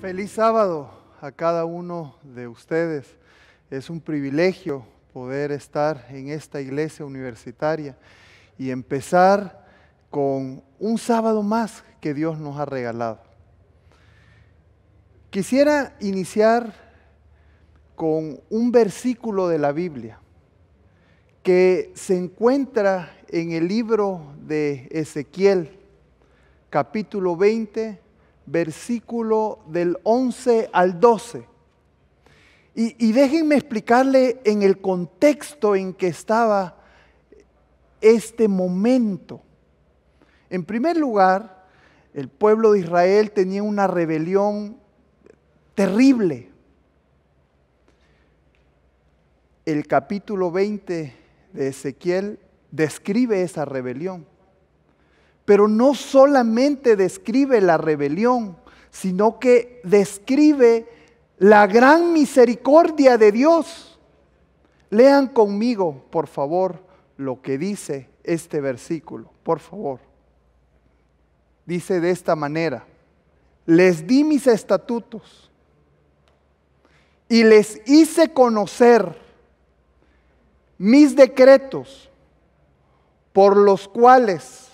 Feliz sábado a cada uno de ustedes. Es un privilegio poder estar en esta iglesia universitaria y empezar con un sábado más que Dios nos ha regalado. Quisiera iniciar con un versículo de la Biblia que se encuentra en el libro de Ezequiel, capítulo 20, versículo del 11 al 12. Y, déjenme explicarle en el contexto en que estaba este momento. En primer lugar, el pueblo de Israel tenía una rebelión terrible. El capítulo 20 de Ezequiel describe esa rebelión pero no solamente describe la rebelión, sino que describe la gran misericordia de Dios. Lean conmigo, por favor, lo que dice este versículo, por favor. Dice de esta manera, les di mis estatutos y les hice conocer mis decretos por los cuales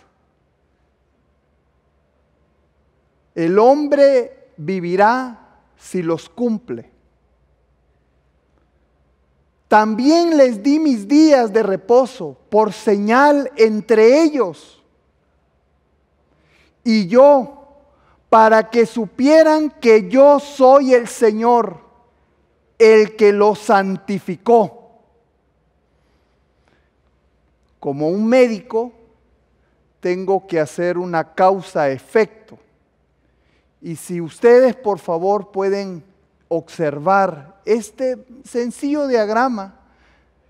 El hombre vivirá si los cumple. También les di mis días de reposo por señal entre ellos y yo, para que supieran que yo soy el Señor, el que los santificó. Como un médico, tengo que hacer una causa-efecto. Y si ustedes por favor pueden observar este sencillo diagrama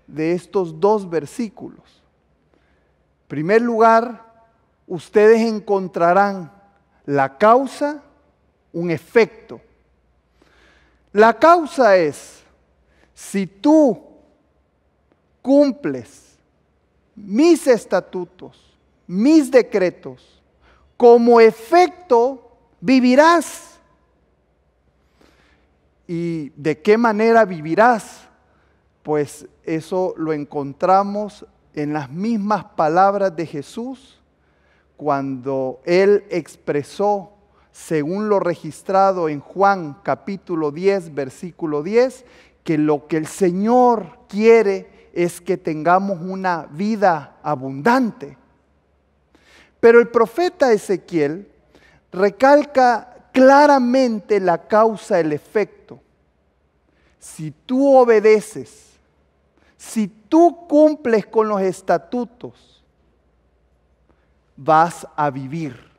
de estos dos versículos. En primer lugar, ustedes encontrarán la causa, un efecto. La causa es, si tú cumples mis estatutos, mis decretos, como efecto vivirás. ¿Y de qué manera vivirás? Pues eso lo encontramos en las mismas palabras de Jesús cuando él expresó, según lo registrado en Juan capítulo 10, versículo 10, que lo que el Señor quiere es que tengamos una vida abundante. Pero el profeta Ezequiel recalca claramente la causa, el efecto. Si tú obedeces, si tú cumples con los estatutos, vas a vivir.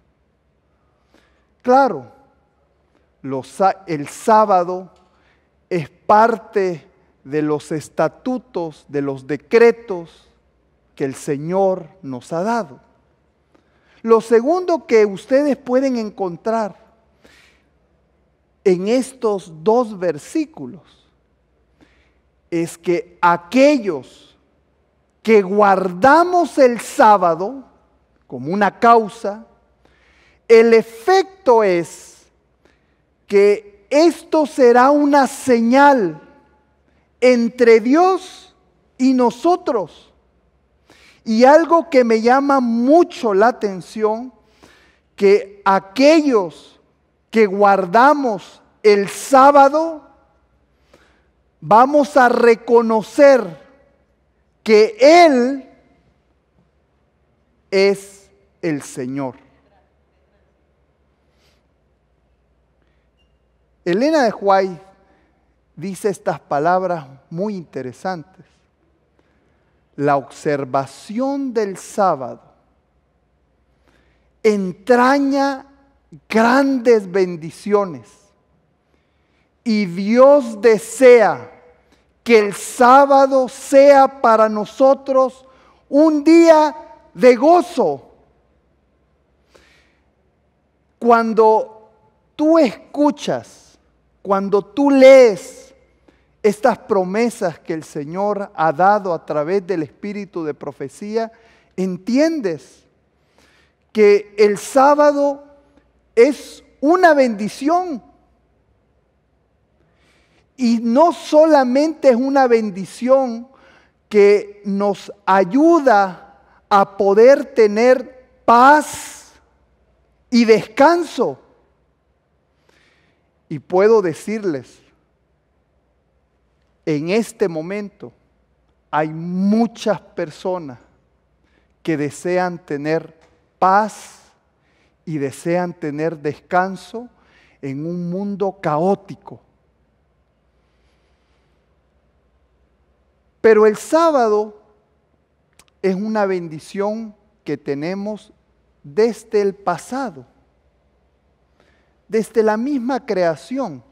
Claro, el sábado es parte de los estatutos, de los decretos que el Señor nos ha dado. Lo segundo que ustedes pueden encontrar en estos dos versículos es que aquellos que guardamos el sábado como una causa, el efecto es que esto será una señal entre Dios y nosotros y algo que me llama mucho la atención, que aquellos que guardamos el sábado, vamos a reconocer que Él es el Señor. Elena de Huay dice estas palabras muy interesantes la observación del sábado entraña grandes bendiciones. Y Dios desea que el sábado sea para nosotros un día de gozo. Cuando tú escuchas, cuando tú lees estas promesas que el Señor ha dado a través del espíritu de profecía, entiendes que el sábado es una bendición. Y no solamente es una bendición que nos ayuda a poder tener paz y descanso. Y puedo decirles en este momento hay muchas personas que desean tener paz y desean tener descanso en un mundo caótico. Pero el sábado es una bendición que tenemos desde el pasado, desde la misma creación.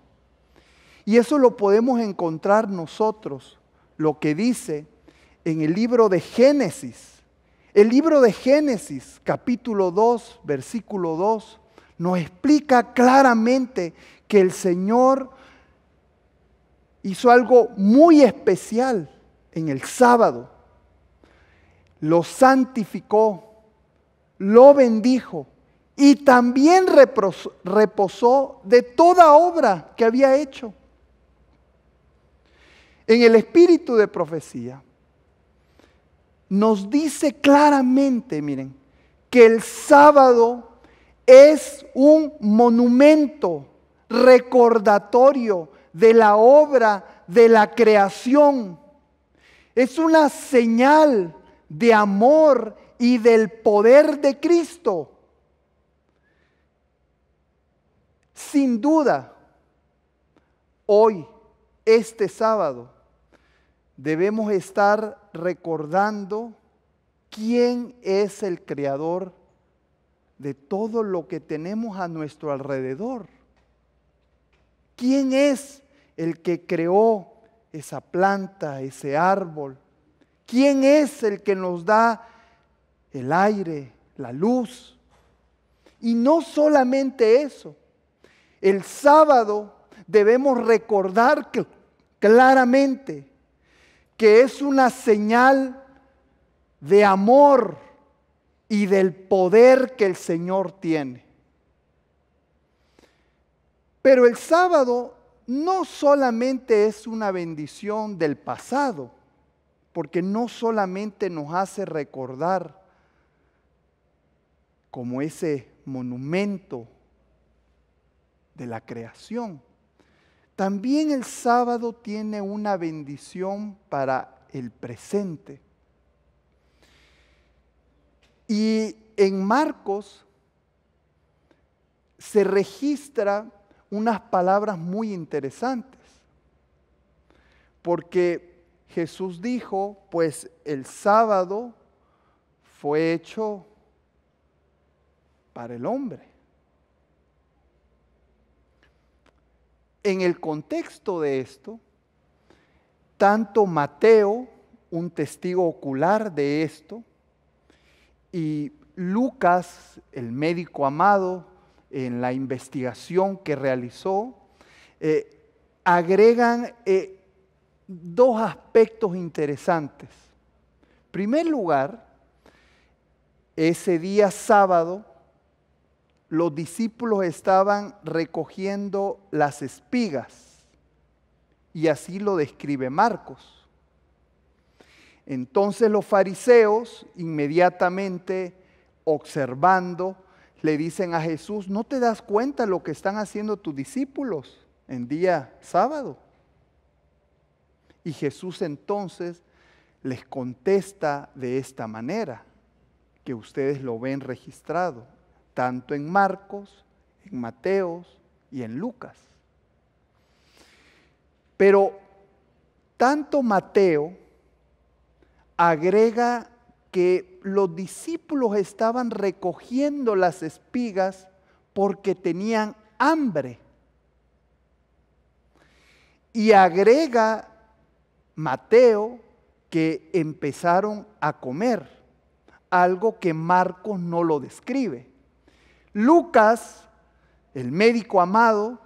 Y eso lo podemos encontrar nosotros, lo que dice en el libro de Génesis. El libro de Génesis, capítulo 2, versículo 2, nos explica claramente que el Señor hizo algo muy especial en el sábado. Lo santificó, lo bendijo y también reposó de toda obra que había hecho en el espíritu de profecía, nos dice claramente, miren, que el sábado es un monumento recordatorio de la obra de la creación. Es una señal de amor y del poder de Cristo. Sin duda, hoy, este sábado, debemos estar recordando quién es el creador de todo lo que tenemos a nuestro alrededor. ¿Quién es el que creó esa planta, ese árbol? ¿Quién es el que nos da el aire, la luz? Y no solamente eso, el sábado debemos recordar que claramente que es una señal de amor y del poder que el Señor tiene. Pero el sábado no solamente es una bendición del pasado, porque no solamente nos hace recordar como ese monumento de la creación, también el sábado tiene una bendición para el presente. Y en Marcos se registra unas palabras muy interesantes, porque Jesús dijo, pues el sábado fue hecho para el hombre. En el contexto de esto, tanto Mateo, un testigo ocular de esto, y Lucas, el médico amado, en la investigación que realizó, eh, agregan eh, dos aspectos interesantes. En primer lugar, ese día sábado, los discípulos estaban recogiendo las espigas. Y así lo describe Marcos. Entonces los fariseos, inmediatamente observando, le dicen a Jesús, ¿no te das cuenta lo que están haciendo tus discípulos en día sábado? Y Jesús entonces les contesta de esta manera, que ustedes lo ven registrado tanto en Marcos, en Mateos y en Lucas. Pero tanto Mateo agrega que los discípulos estaban recogiendo las espigas porque tenían hambre. Y agrega Mateo que empezaron a comer, algo que Marcos no lo describe. Lucas, el médico amado,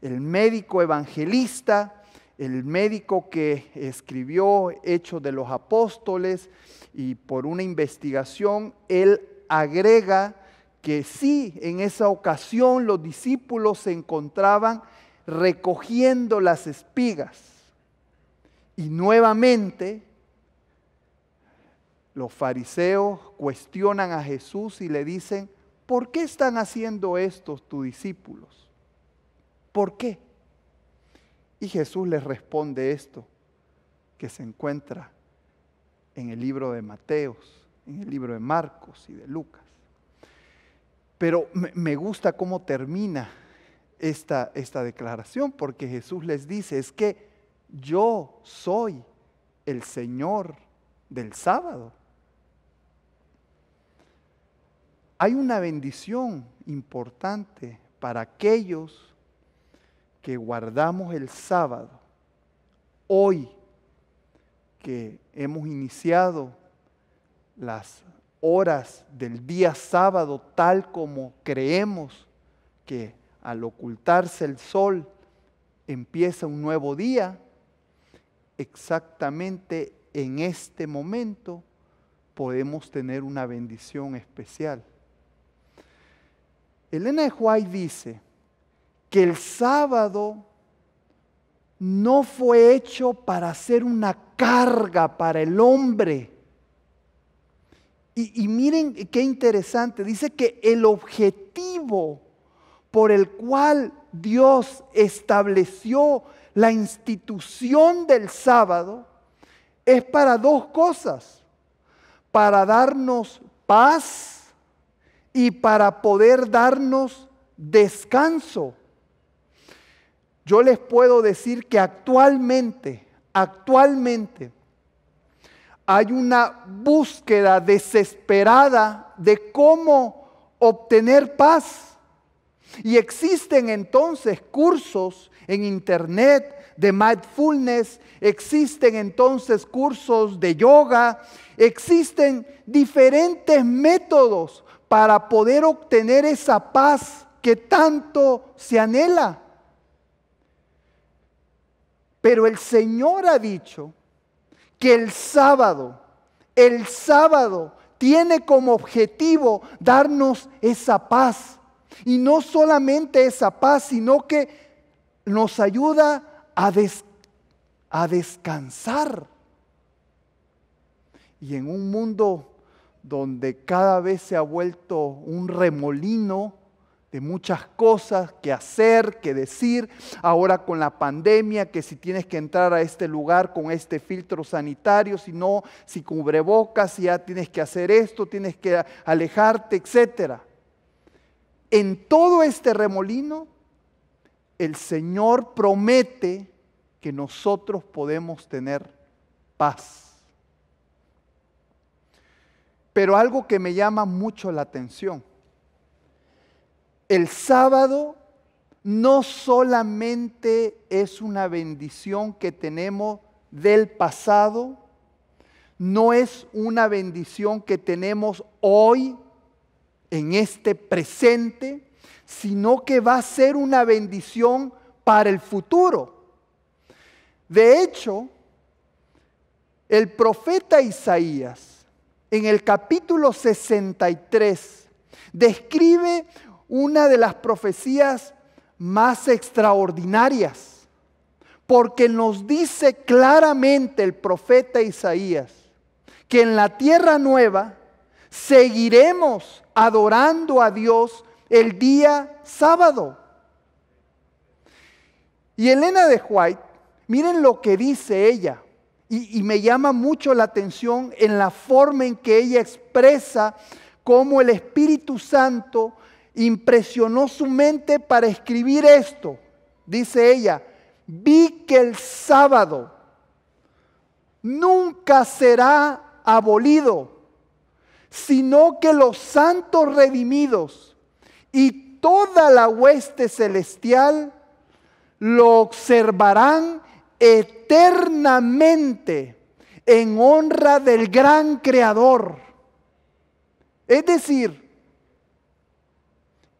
el médico evangelista, el médico que escribió Hechos de los Apóstoles y por una investigación, él agrega que sí, en esa ocasión los discípulos se encontraban recogiendo las espigas. Y nuevamente los fariseos cuestionan a Jesús y le dicen, ¿por qué están haciendo esto tus discípulos? ¿Por qué? Y Jesús les responde esto, que se encuentra en el libro de Mateos, en el libro de Marcos y de Lucas. Pero me gusta cómo termina esta, esta declaración, porque Jesús les dice, es que yo soy el Señor del sábado. Hay una bendición importante para aquellos que guardamos el sábado, hoy que hemos iniciado las horas del día sábado tal como creemos que al ocultarse el sol empieza un nuevo día, exactamente en este momento podemos tener una bendición especial. Elena de dice que el sábado no fue hecho para ser una carga para el hombre. y, miren qué interesante, dice que el objetivo por el cual Dios estableció la institución del sábado es para dos cosas, para darnos paz y para poder darnos descanso. Yo les puedo decir que actualmente, actualmente, hay una búsqueda desesperada de cómo obtener paz. Y existen entonces cursos en internet de mindfulness, existen entonces cursos de yoga, existen diferentes métodos para poder obtener esa paz que tanto se anhela. Pero el Señor ha dicho que el sábado, el sábado tiene como objetivo darnos esa paz. Y no solamente esa paz, sino que nos ayuda a, a descansar. Y en un mundo donde cada vez se ha vuelto un remolino de muchas cosas que hacer, que decir, ahora con la pandemia, que si tienes que entrar a este lugar con este filtro sanitario, si no, si cubrebocas, si ya tienes que hacer esto, tienes que alejarte, etc. En todo este remolino, el Señor promete que nosotros podemos tener paz pero algo que me llama mucho la atención. El sábado no solamente es una bendición que tenemos del pasado, no es una bendición que tenemos hoy, en este presente, sino que va a ser una bendición para el futuro. De hecho, el profeta Isaías en el capítulo 63 describe una de las profecías más extraordinarias, porque nos dice claramente el profeta Isaías que en la tierra nueva seguiremos adorando a Dios el día sábado. Y Elena de White, miren lo que dice ella y, me llama mucho la atención en la forma en que ella expresa cómo el Espíritu Santo impresionó su mente para escribir esto. Dice ella, vi que el sábado nunca será abolido, sino que los santos redimidos y toda la hueste celestial lo observarán eternamente eternamente en honra del gran creador. Es decir,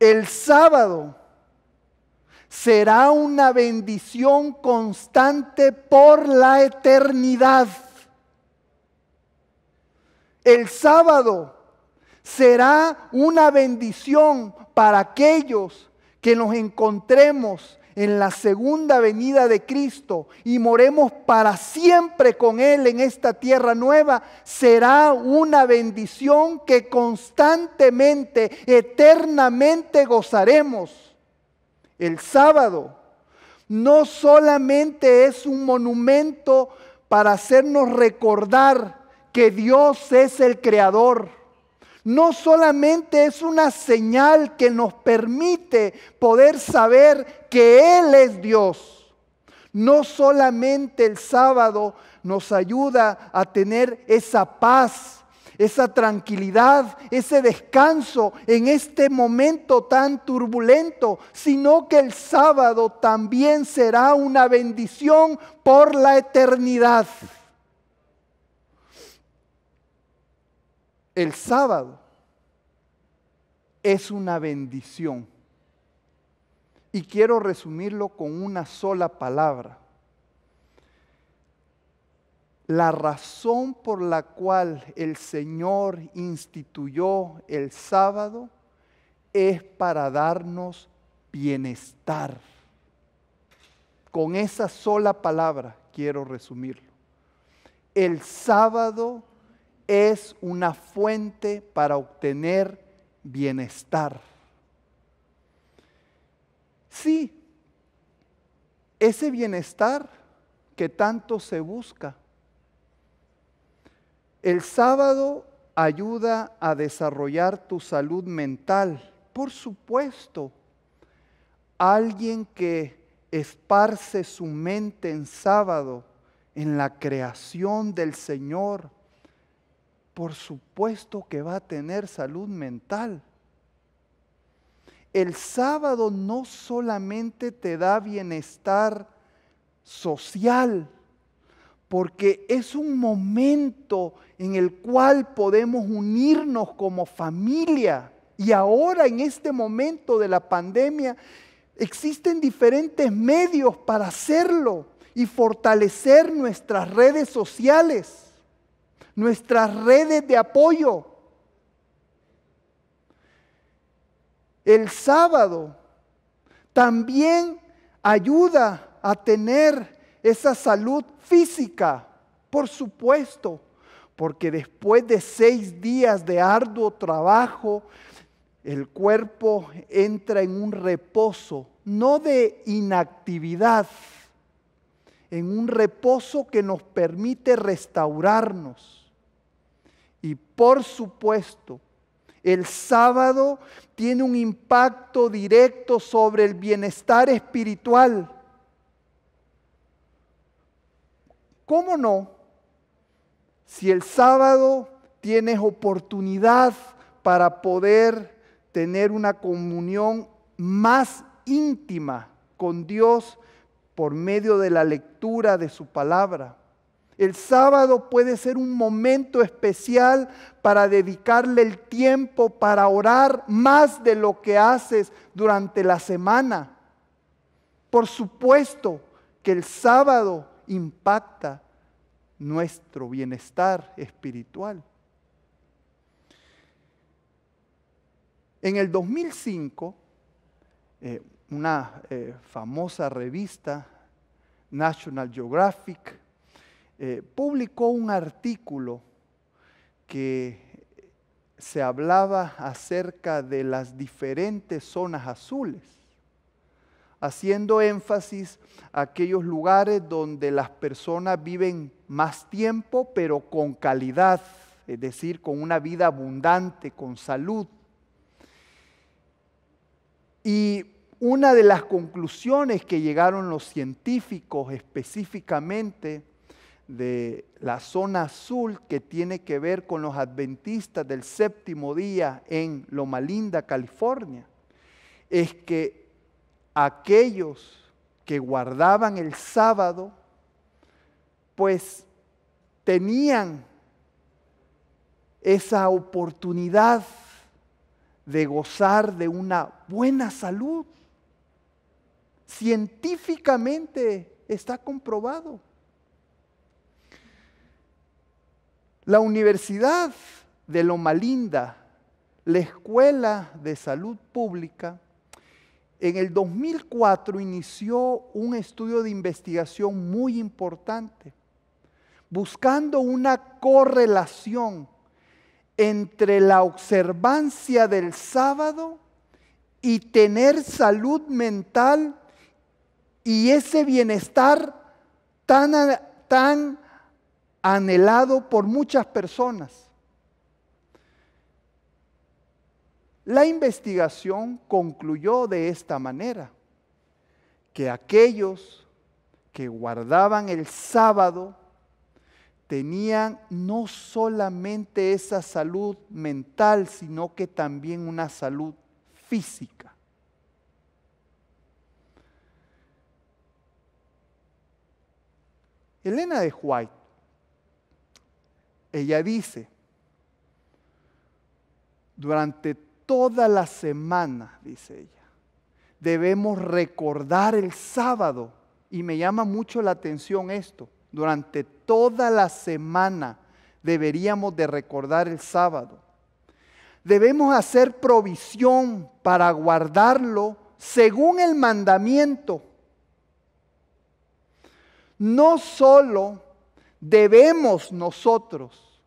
el sábado será una bendición constante por la eternidad. El sábado será una bendición para aquellos que nos encontremos en la segunda venida de Cristo y moremos para siempre con Él en esta tierra nueva, será una bendición que constantemente, eternamente gozaremos. El sábado no solamente es un monumento para hacernos recordar que Dios es el creador, no solamente es una señal que nos permite poder saber que Él es Dios, no solamente el sábado nos ayuda a tener esa paz, esa tranquilidad, ese descanso en este momento tan turbulento, sino que el sábado también será una bendición por la eternidad. el sábado es una bendición. Y quiero resumirlo con una sola palabra. La razón por la cual el Señor instituyó el sábado es para darnos bienestar. Con esa sola palabra quiero resumirlo. El sábado es una fuente para obtener bienestar. Sí, ese bienestar que tanto se busca. El sábado ayuda a desarrollar tu salud mental. Por supuesto, alguien que esparce su mente en sábado en la creación del Señor, por supuesto que va a tener salud mental. El sábado no solamente te da bienestar social, porque es un momento en el cual podemos unirnos como familia. Y ahora en este momento de la pandemia existen diferentes medios para hacerlo y fortalecer nuestras redes sociales nuestras redes de apoyo. El sábado también ayuda a tener esa salud física, por supuesto, porque después de seis días de arduo trabajo, el cuerpo entra en un reposo, no de inactividad, en un reposo que nos permite restaurarnos. Y por supuesto, el sábado tiene un impacto directo sobre el bienestar espiritual. ¿Cómo no? Si el sábado tienes oportunidad para poder tener una comunión más íntima con Dios por medio de la lectura de su palabra. El sábado puede ser un momento especial para dedicarle el tiempo para orar más de lo que haces durante la semana. Por supuesto que el sábado impacta nuestro bienestar espiritual. En el 2005, eh, una eh, famosa revista, National Geographic, eh, publicó un artículo que se hablaba acerca de las diferentes zonas azules, haciendo énfasis a aquellos lugares donde las personas viven más tiempo, pero con calidad, es decir, con una vida abundante, con salud. Y una de las conclusiones que llegaron los científicos específicamente de la zona azul que tiene que ver con los adventistas del séptimo día en Loma Linda, California, es que aquellos que guardaban el sábado, pues tenían esa oportunidad de gozar de una buena salud. Científicamente está comprobado. La Universidad de Loma la Escuela de Salud Pública, en el 2004 inició un estudio de investigación muy importante, buscando una correlación entre la observancia del sábado y tener salud mental y ese bienestar tan, tan anhelado por muchas personas. La investigación concluyó de esta manera, que aquellos que guardaban el sábado tenían no solamente esa salud mental, sino que también una salud física. Elena de White ella dice, durante toda la semana, dice ella, debemos recordar el sábado. Y me llama mucho la atención esto. Durante toda la semana deberíamos de recordar el sábado. Debemos hacer provisión para guardarlo según el mandamiento. No solo debemos nosotros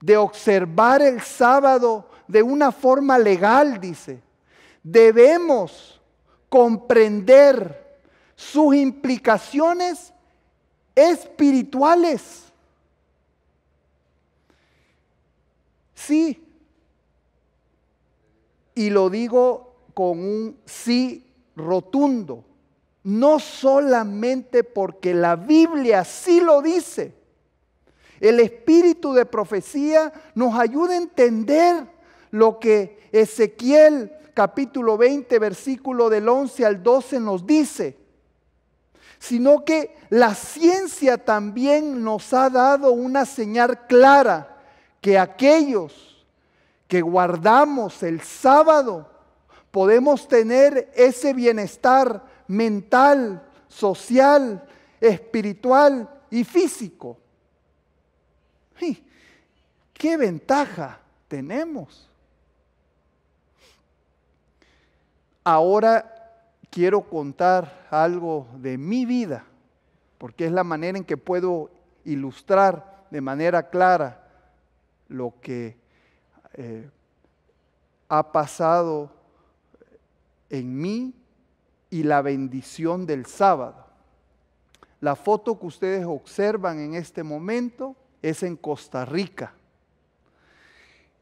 de observar el sábado de una forma legal, dice. Debemos comprender sus implicaciones espirituales. Sí. Y lo digo con un sí rotundo. No solamente porque la Biblia sí lo dice el espíritu de profecía nos ayuda a entender lo que Ezequiel capítulo 20, versículo del 11 al 12 nos dice, sino que la ciencia también nos ha dado una señal clara que aquellos que guardamos el sábado podemos tener ese bienestar mental, social, espiritual y físico. ¿Qué ventaja tenemos? Ahora quiero contar algo de mi vida, porque es la manera en que puedo ilustrar de manera clara lo que eh, ha pasado en mí y la bendición del sábado. La foto que ustedes observan en este momento es en Costa Rica.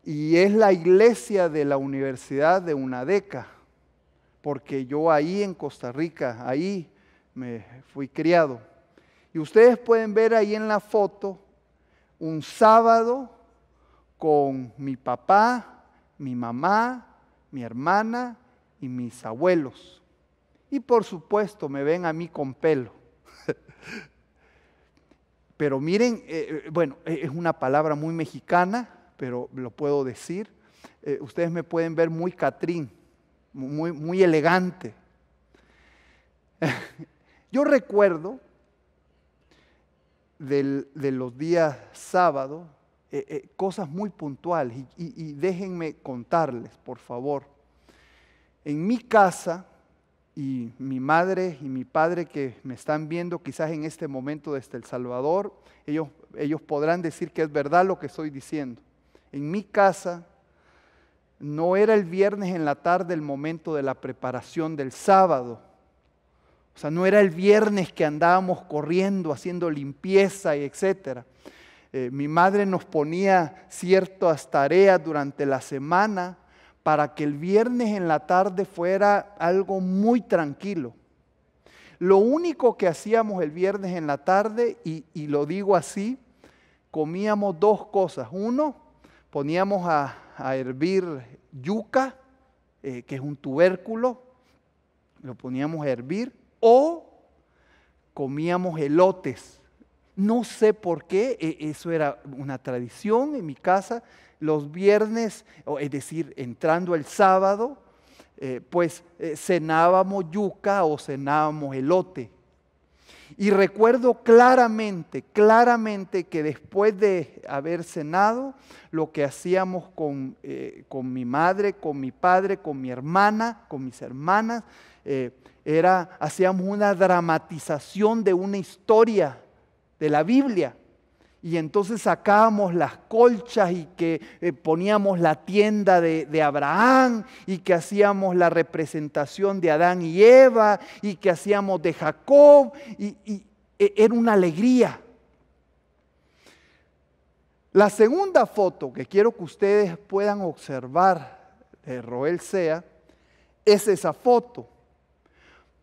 Y es la iglesia de la Universidad de una década porque yo ahí en Costa Rica, ahí me fui criado. Y ustedes pueden ver ahí en la foto un sábado con mi papá, mi mamá, mi hermana y mis abuelos. Y por supuesto me ven a mí con pelo. Pero miren, eh, eh, bueno, eh, es una palabra muy mexicana, pero lo puedo decir. ustedes me pueden ver muy Catrín, muy, muy elegante. Yo recuerdo de los días sábados cosas muy puntuales y déjenme contarles, por favor. En mi casa, y mi madre y mi padre que me están viendo quizás en este momento desde El Salvador, ellos, ellos podrán decir que es verdad lo que estoy diciendo. En mi casa no era el viernes en la tarde el momento de la preparación del sábado. O sea, no era el viernes que andábamos corriendo, haciendo limpieza y etcétera. Eh, mi madre nos ponía ciertas tareas durante la semana para que el viernes en la tarde fuera algo muy tranquilo. Lo único que hacíamos el viernes en la tarde, y, lo digo así, comíamos dos cosas. Uno, poníamos a, hervir yuca, eh, que es un tubérculo, lo poníamos a hervir, o comíamos elotes no sé por qué, e, eso era una tradición en mi casa. Los viernes, es decir, entrando el sábado, eh, pues eh, cenábamos yuca o cenábamos elote. Y recuerdo claramente, claramente que después de haber cenado, lo que hacíamos con, eh, con mi madre, con mi padre, con mi hermana, con mis hermanas, era, hacíamos una dramatización de una historia de la Biblia. Y entonces sacábamos las colchas y que eh, poníamos la tienda de, Abraham y que hacíamos la representación de Adán y Eva y que hacíamos de Jacob y, e, era una alegría. La segunda foto que quiero que ustedes puedan observar de Roel Sea es esa foto,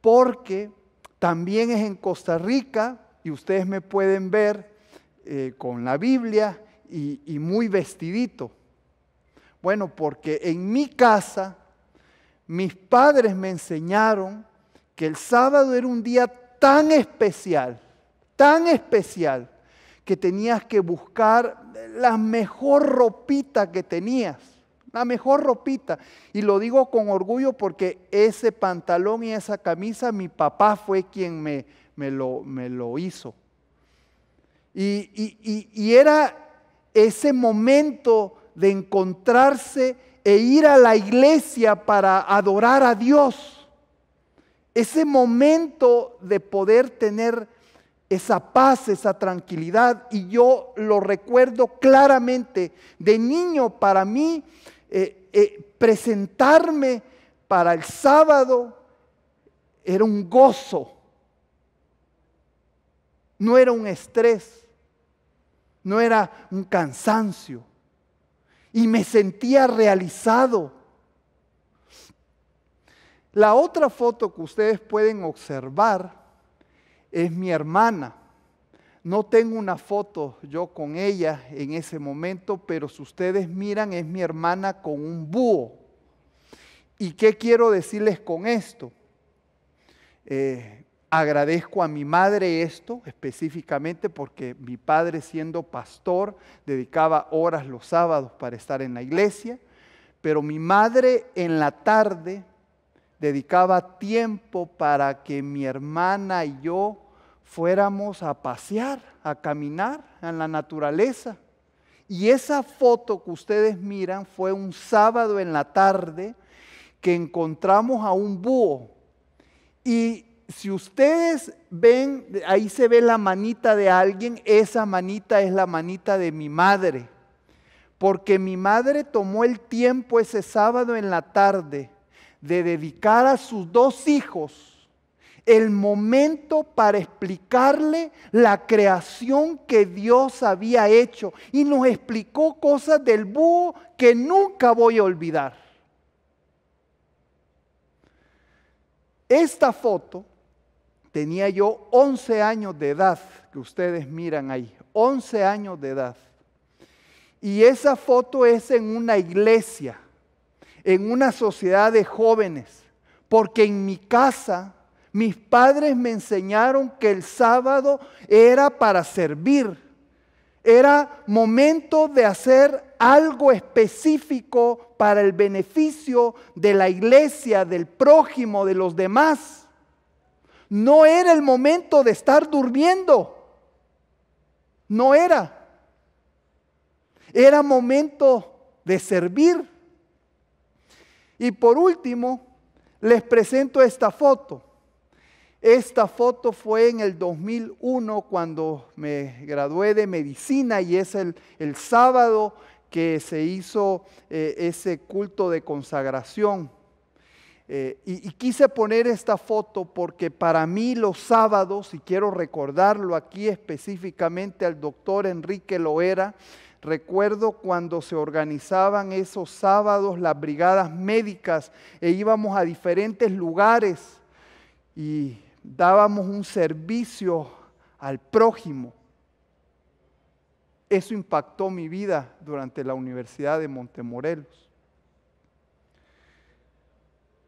porque también es en Costa Rica, y ustedes me pueden ver eh, con la Biblia y, y muy vestidito. Bueno, porque en mi casa mis padres me enseñaron que el sábado era un día tan especial, tan especial, que tenías que buscar la mejor ropita que tenías, la mejor ropita. Y lo digo con orgullo porque ese pantalón y esa camisa mi papá fue quien me me lo, hizo. Y, era ese momento de encontrarse e ir a la iglesia para adorar a Dios. Ese momento de poder tener esa paz, esa tranquilidad. Y yo lo recuerdo claramente. De niño para mí, eh, eh, presentarme para el sábado era un gozo. No era un estrés, no era un cansancio. Y me sentía realizado. La otra foto que ustedes pueden observar es mi hermana. No tengo una foto yo con ella en ese momento, pero si ustedes miran es mi hermana con un búho. ¿Y qué quiero decirles con esto? Eh, Agradezco a mi madre esto específicamente porque mi padre siendo pastor dedicaba horas los sábados para estar en la iglesia, pero mi madre en la tarde dedicaba tiempo para que mi hermana y yo fuéramos a pasear, a caminar en la naturaleza. Y esa foto que ustedes miran fue un sábado en la tarde que encontramos a un búho. Y si ustedes ven, ahí se ve la manita de alguien, esa manita es la manita de mi madre. Porque mi madre tomó el tiempo ese sábado en la tarde de dedicar a sus dos hijos el momento para explicarle la creación que Dios había hecho. Y nos explicó cosas del búho que nunca voy a olvidar. Esta foto tenía yo 11 años de edad, que ustedes miran ahí, 11 años de edad. Y esa foto es en una iglesia, en una sociedad de jóvenes, porque en mi casa mis padres me enseñaron que el sábado era para servir, era momento de hacer algo específico para el beneficio de la iglesia, del prójimo, de los demás. No era el momento de estar durmiendo. No era. Era momento de servir. Y por último, les presento esta foto. Esta foto fue en el 2001 cuando me gradué de medicina y es el, sábado que se hizo eh, ese culto de consagración. Eh, y, y, quise poner esta foto porque para mí los sábados, y quiero recordarlo aquí específicamente al doctor Enrique Loera, recuerdo cuando se organizaban esos sábados las brigadas médicas e íbamos a diferentes lugares y dábamos un servicio al prójimo. Eso impactó mi vida durante la Universidad de Montemorelos.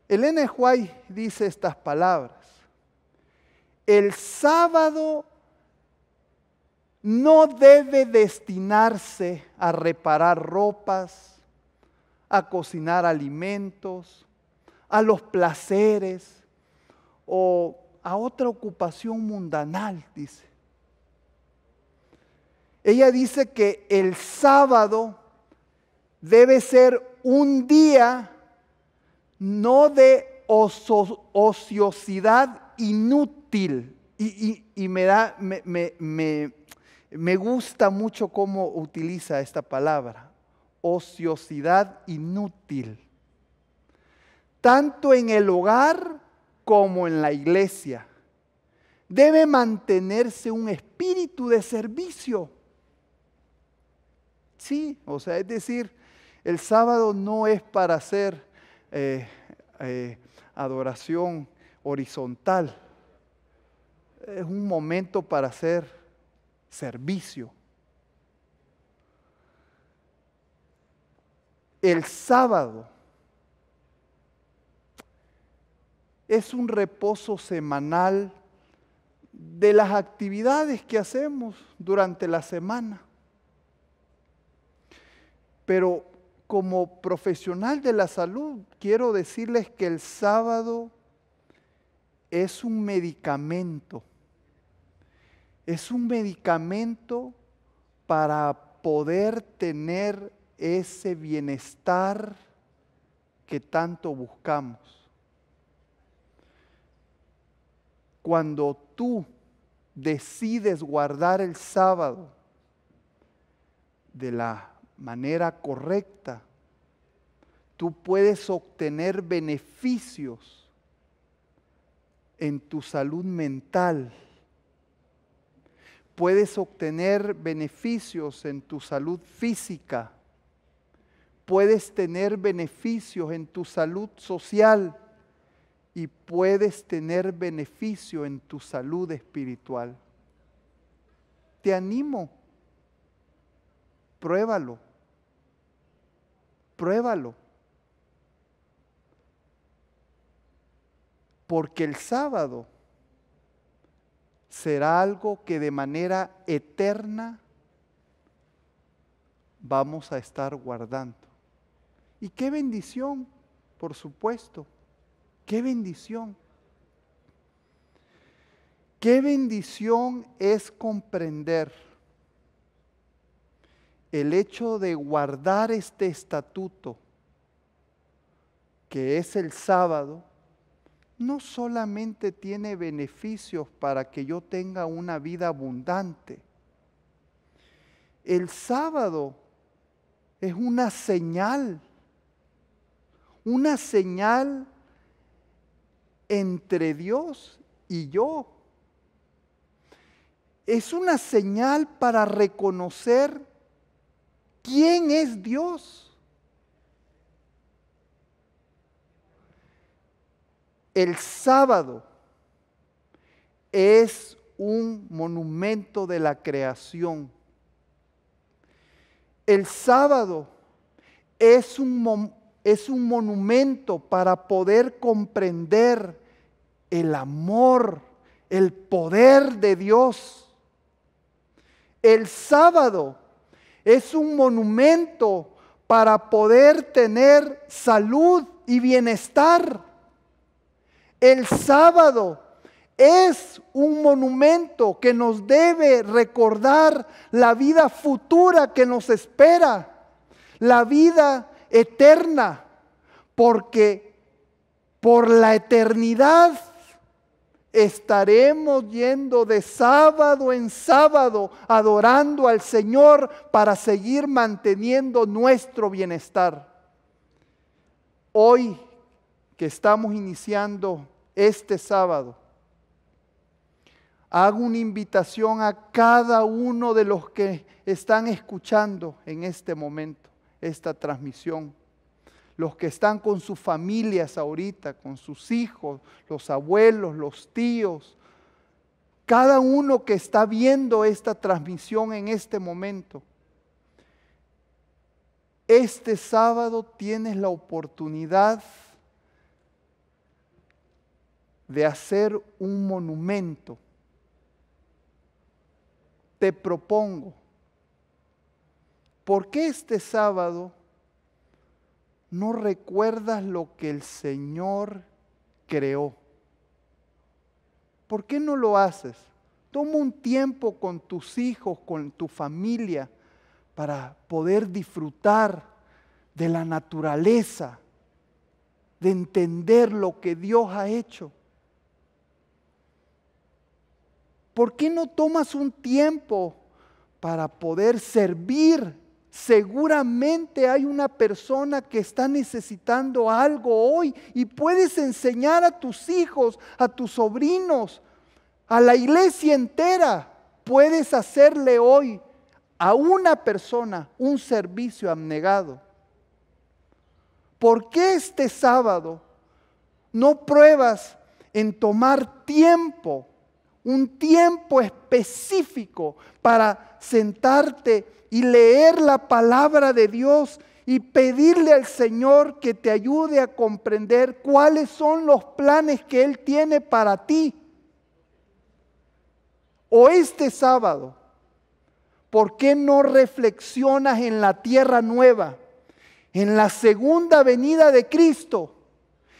Elena Huay dice estas palabras. El sábado no debe destinarse a reparar ropas, a cocinar alimentos, a los placeres o a otra ocupación mundanal, dice. Ella dice que el sábado debe ser un día no de ociosidad inútil. Y, me, da, me gusta mucho cómo utiliza esta palabra, ociosidad inútil, tanto en el hogar como en la iglesia. Debe mantenerse un espíritu de servicio. Sí, o sea, es decir, el sábado no es para hacer eh, eh, adoración horizontal. Es un momento para hacer servicio. El sábado es un reposo semanal de las actividades que hacemos durante la semana. Pero como profesional de la salud, quiero decirles que el sábado es un medicamento. Es un medicamento para poder tener ese bienestar que tanto buscamos. Cuando tú decides guardar el sábado de la manera correcta, tú puedes obtener beneficios en tu salud mental. Puedes obtener beneficios en tu salud física. Puedes tener beneficios en tu salud social y puedes tener beneficio en tu salud espiritual. Te animo, pruébalo pruébalo. Porque el sábado será algo que de manera eterna vamos a estar guardando. Y qué bendición, por supuesto, qué bendición. Qué bendición es comprender el hecho de guardar este estatuto, que es el sábado, no solamente tiene beneficios para que yo tenga una vida abundante. El sábado es una señal, una señal entre Dios y yo. Es una señal para reconocer ¿Quién es Dios? El sábado es un monumento de la creación. El sábado es un, es un monumento para poder comprender el amor, el poder de Dios. El sábado es un monumento para poder tener salud y bienestar. El sábado es un monumento que nos debe recordar la vida futura que nos espera, la vida eterna, porque por la eternidad estaremos yendo de sábado en sábado adorando al Señor para seguir manteniendo nuestro bienestar. Hoy que estamos iniciando este sábado, hago una invitación a cada uno de los que están escuchando en este momento esta transmisión los que están con sus familias ahorita, con sus hijos, los abuelos, los tíos, cada uno que está viendo esta transmisión en este momento. Este sábado tienes la oportunidad de hacer un monumento. Te propongo, ¿por qué este sábado no recuerdas lo que el Señor creó? ¿Por qué no lo haces? Toma un tiempo con tus hijos, con tu familia, para poder disfrutar de la naturaleza, de entender lo que Dios ha hecho. ¿Por qué no tomas un tiempo para poder servir Seguramente hay una persona que está necesitando algo hoy y puedes enseñar a tus hijos, a tus sobrinos, a la iglesia entera. Puedes hacerle hoy a una persona un servicio abnegado. ¿Por qué este sábado no pruebas en tomar tiempo, un tiempo específico para sentarte? y leer la palabra de Dios y pedirle al Señor que te ayude a comprender cuáles son los planes que Él tiene para ti. O este sábado, ¿por qué no reflexionas en la tierra nueva, en la segunda venida de Cristo?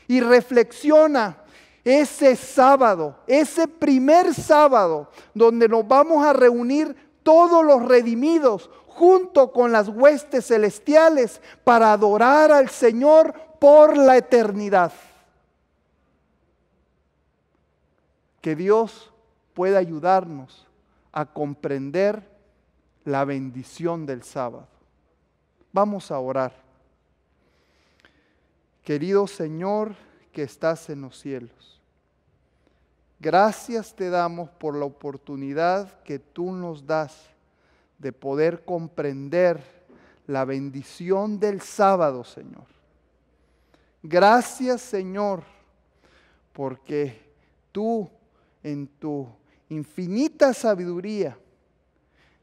Y reflexiona ese sábado, ese primer sábado, donde nos vamos a reunir todos los redimidos junto con las huestes celestiales para adorar al Señor por la eternidad. Que Dios pueda ayudarnos a comprender la bendición del sábado. Vamos a orar. Querido Señor que estás en los cielos Gracias te damos por la oportunidad que tú nos das de poder comprender la bendición del sábado, Señor. Gracias, Señor, porque tú en tu infinita sabiduría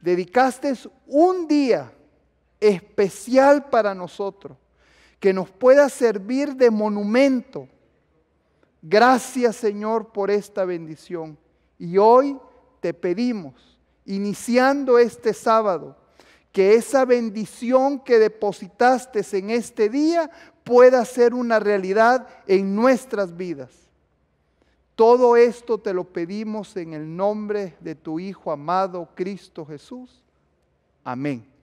dedicaste un día especial para nosotros que nos pueda servir de monumento Gracias Señor por esta bendición. Y hoy te pedimos, iniciando este sábado, que esa bendición que depositaste en este día pueda ser una realidad en nuestras vidas. Todo esto te lo pedimos en el nombre de tu Hijo amado Cristo Jesús. Amén.